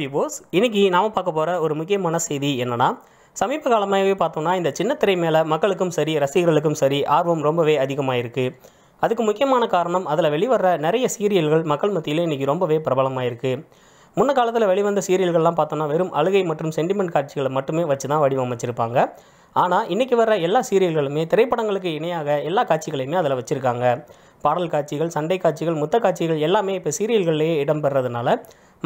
விபோஸ் இன்றைக்கி நாம் பார்க்க போகிற ஒரு முக்கியமான செய்தி என்னென்னா சமீப காலமாகவே பார்த்தோம்னா இந்த சின்ன திரை மேலே மக்களுக்கும் சரி ரசிகர்களுக்கும் சரி ஆர்வம் ரொம்பவே அதிகமாக இருக்குது அதுக்கு முக்கியமான காரணம் அதில் வெளிவர நிறைய சீரியல்கள் மக்கள் மத்தியில் இன்றைக்கி ரொம்பவே பிரபலமாக இருக்குது முன்ன காலத்தில் வெளிவந்த சீரியல்கள்லாம் பார்த்தோம்னா வெறும் அழுகை மற்றும் சென்டிமெண்ட் காட்சிகளை மட்டுமே வச்சு தான் வடிவமைச்சிருப்பாங்க ஆனால் இன்றைக்கி வர எல்லா சீரியல்களுமே திரைப்படங்களுக்கு இணையாக எல்லா காட்சிகளையுமே அதில் வச்சுருக்காங்க பாடல் காட்சிகள் சண்டை காட்சிகள் முத்த காட்சிகள் எல்லாமே இப்போ சீரியல்கள்லேயே இடம்பெறதுனால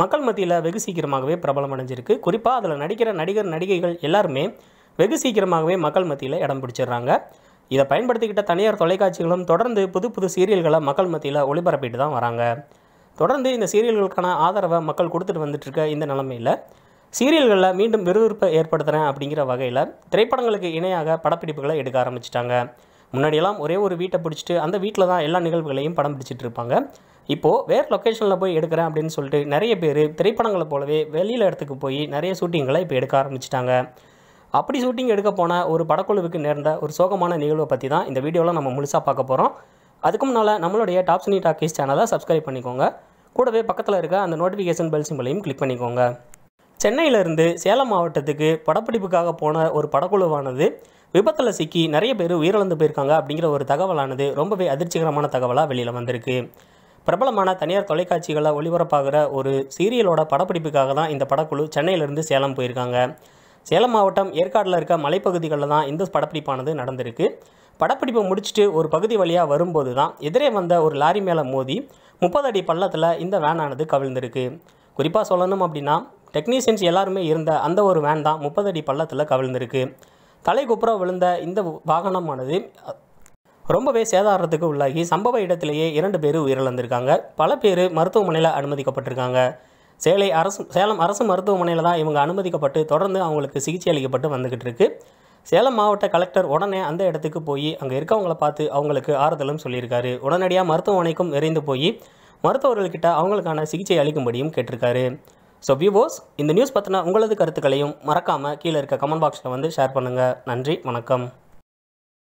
மக்கள் மத்தியில் வெகு சீக்கிரமாகவே பிரபலம் அடைஞ்சிருக்கு குறிப்பாக அதில் நடிக்கிற நடிகர் நடிகைகள் எல்லாருமே வெகு சீக்கிரமாகவே மக்கள் மத்தியில் இடம் பிடிச்சிடுறாங்க இதை பயன்படுத்திக்கிட்ட தனியார் தொலைக்காட்சிகளும் தொடர்ந்து புது புது சீரியல்களை மக்கள் மத்தியில் ஒளிபரப்பிட்டு தான் வராங்க தொடர்ந்து இந்த சீரியல்களுக்கான ஆதரவை மக்கள் கொடுத்துட்டு வந்துட்டுருக்க இந்த நிலமையில் சீரியல்களில் மீண்டும் விறுவிறுப்பை ஏற்படுத்துகிறேன் அப்படிங்கிற வகையில் திரைப்படங்களுக்கு இணையாக படப்பிடிப்புகளை எடுக்க ஆரம்பிச்சிட்டாங்க முன்னாடியெல்லாம் ஒரே ஒரு வீட்டை பிடிச்சிட்டு அந்த வீட்டில் தான் எல்லா நிகழ்வுகளையும் படம் பிடிச்சிட்டு இருப்பாங்க இப்போது வேறு லொக்கேஷனில் போய் எடுக்கிறேன் அப்படின்னு சொல்லிட்டு நிறைய பேர் திரைப்படங்களை போலவே வெளியில் இடத்துக்கு போய் நிறைய ஷூட்டிங்களை இப்போ எடுக்க ஆரம்பிச்சிட்டாங்க அப்படி ஷூட்டிங் எடுக்க போன ஒரு படக்குழுவுக்கு நேர்ந்த ஒரு சோகமான நிகழ்வை பற்றி தான் இந்த வீடியோவில் நம்ம முழுசாக பார்க்க போகிறோம் அதுக்கு முன்னால் நம்மளுடைய டாப் சினி டாக்கீஸ் சேனலை சப்ஸ்கிரைப் பண்ணிக்கோங்க கூடவே பக்கத்தில் இருக்க அந்த நோட்டிஃபிகேஷன் பெல் சிம்பிளையும் கிளிக் பண்ணிக்கோங்க சென்னையிலேருந்து சேலம் மாவட்டத்துக்கு படப்பிடிப்புக்காக போன ஒரு படக்குழுவானது விபத்தில் சிக்கி நிறைய பேர் உயிரிழந்து போயிருக்காங்க அப்படிங்கிற ஒரு தகவலானது ரொம்பவே அதிர்ச்சிகரமான தகவலாக வெளியில் வந்திருக்கு பிரபலமான தனியார் தொலைக்காட்சிகளை ஒளிபரப்பாகிற ஒரு சீரியலோட படப்பிடிப்புக்காக தான் இந்த படக்குழு சென்னையிலேருந்து சேலம் போயிருக்காங்க சேலம் மாவட்டம் ஏற்காடில் இருக்க மலைப்பகுதிகளில் தான் இந்த படப்பிடிப்பானது நடந்திருக்கு படப்பிடிப்பை முடிச்சுட்டு ஒரு பகுதி வழியாக வரும்போது தான் எதிரே வந்த ஒரு லாரி மேலே மோதி முப்பது அடி பள்ளத்தில் இந்த வேனானது கவிழ்ந்திருக்கு குறிப்பாக சொல்லணும் அப்படின்னா டெக்னீஷியன்ஸ் எல்லாருமே இருந்த அந்த ஒரு வேன் தான் முப்பது அடி பள்ளத்தில் கவிழ்ந்திருக்கு தலைக்குப்புறம் விழுந்த இந்த வாகனமானது ரொம்பவே சேதாரத்துக்கு உள்ளாகி சம்பவ இடத்திலேயே இரண்டு பேர் உயிரிழந்திருக்காங்க பல பேர் மருத்துவமனையில் அனுமதிக்கப்பட்டிருக்காங்க சேலை அரசு சேலம் அரசு மருத்துவமனையில் தான் இவங்க அனுமதிக்கப்பட்டு தொடர்ந்து அவங்களுக்கு சிகிச்சை அளிக்கப்பட்டு வந்துக்கிட்டு இருக்கு சேலம் மாவட்ட கலெக்டர் உடனே அந்த இடத்துக்கு போய் அங்கே இருக்கவங்கள பார்த்து அவங்களுக்கு ஆறுதலும் சொல்லியிருக்காரு உடனடியாக மருத்துவமனைக்கும் விரைந்து போய் மருத்துவர்கள்கிட்ட அவங்களுக்கான சிகிச்சை அளிக்கும்படியும் கேட்டிருக்காரு ஸோ வியூபோஸ் இந்த நியூஸ் பற்றின உங்களது கருத்துக்களையும் மறக்காமல் கீழே இருக்க கமெண்ட் பாக்ஸில் வந்து ஷேர் பண்ணுங்கள் நன்றி வணக்கம்